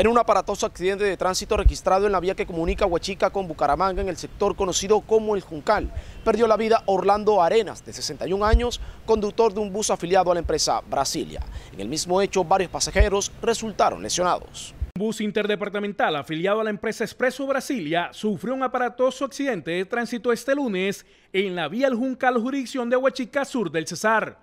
en un aparatoso accidente de tránsito registrado en la vía que comunica Huachica con Bucaramanga en el sector conocido como El Juncal. Perdió la vida Orlando Arenas, de 61 años, conductor de un bus afiliado a la empresa Brasilia. En el mismo hecho, varios pasajeros resultaron lesionados Un bus interdepartamental afiliado a la empresa Expreso Brasilia sufrió un aparatoso accidente de tránsito este lunes en la vía El Juncal, jurisdicción de Huachica, sur del Cesar.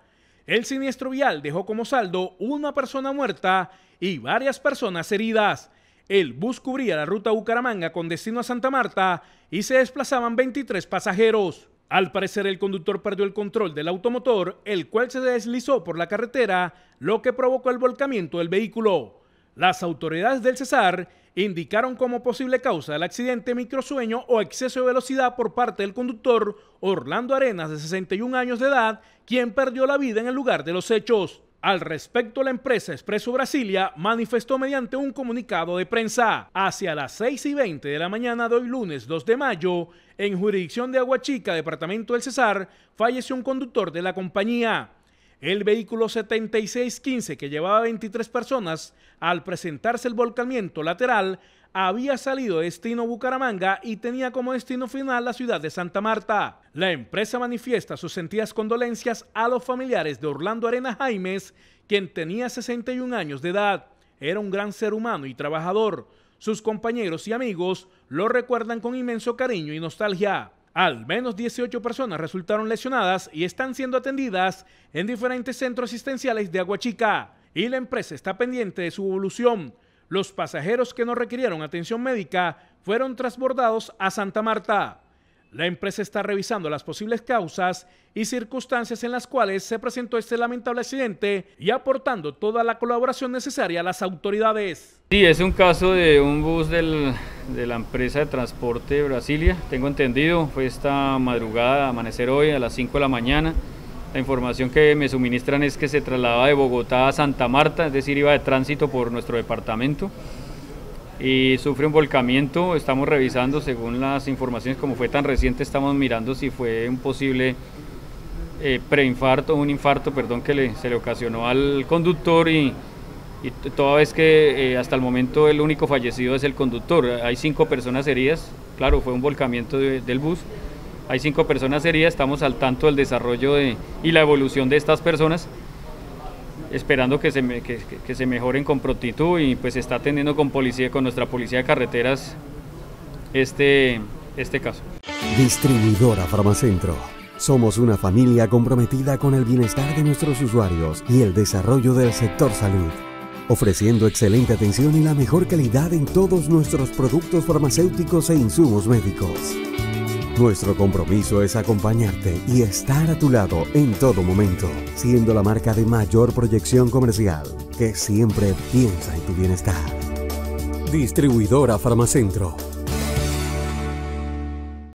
El siniestro vial dejó como saldo una persona muerta y varias personas heridas. El bus cubría la ruta Bucaramanga con destino a Santa Marta y se desplazaban 23 pasajeros. Al parecer el conductor perdió el control del automotor, el cual se deslizó por la carretera, lo que provocó el volcamiento del vehículo. Las autoridades del Cesar indicaron como posible causa del accidente microsueño o exceso de velocidad por parte del conductor Orlando Arenas, de 61 años de edad, quien perdió la vida en el lugar de los hechos. Al respecto, la empresa Expreso Brasilia manifestó mediante un comunicado de prensa hacia las 6 y 20 de la mañana de hoy lunes 2 de mayo, en jurisdicción de Aguachica, departamento del Cesar, falleció un conductor de la compañía. El vehículo 7615, que llevaba 23 personas, al presentarse el volcamiento lateral, había salido de destino Bucaramanga y tenía como destino final la ciudad de Santa Marta. La empresa manifiesta sus sentidas condolencias a los familiares de Orlando Arena Jaimes, quien tenía 61 años de edad. Era un gran ser humano y trabajador. Sus compañeros y amigos lo recuerdan con inmenso cariño y nostalgia. Al menos 18 personas resultaron lesionadas y están siendo atendidas en diferentes centros asistenciales de Aguachica y la empresa está pendiente de su evolución. Los pasajeros que no requirieron atención médica fueron transbordados a Santa Marta. La empresa está revisando las posibles causas y circunstancias en las cuales se presentó este lamentable accidente y aportando toda la colaboración necesaria a las autoridades. Sí, es un caso de un bus de la empresa de transporte de Brasilia, tengo entendido, fue esta madrugada, amanecer hoy a las 5 de la mañana. La información que me suministran es que se trasladaba de Bogotá a Santa Marta, es decir, iba de tránsito por nuestro departamento y sufre un volcamiento. Estamos revisando, según las informaciones, como fue tan reciente, estamos mirando si fue un posible eh, preinfarto, un infarto, perdón, que se le ocasionó al conductor y, toda vez que eh, hasta el momento el único fallecido es el conductor. Hay cinco personas heridas, claro, fue un volcamiento del bus. Hay cinco personas heridas, estamos al tanto del desarrollo y la evolución de estas personas esperando que se, se mejoren con prontitud y pues está atendiendo con, policía, con nuestra policía de carreteras este, este caso. Distribuidora Farmacentro. Somos una familia comprometida con el bienestar de nuestros usuarios y el desarrollo del sector salud, ofreciendo excelente atención y la mejor calidad en todos nuestros productos farmacéuticos e insumos médicos. Nuestro compromiso es acompañarte y estar a tu lado en todo momento, siendo la marca de mayor proyección comercial que siempre piensa en tu bienestar. Distribuidora Farmacentro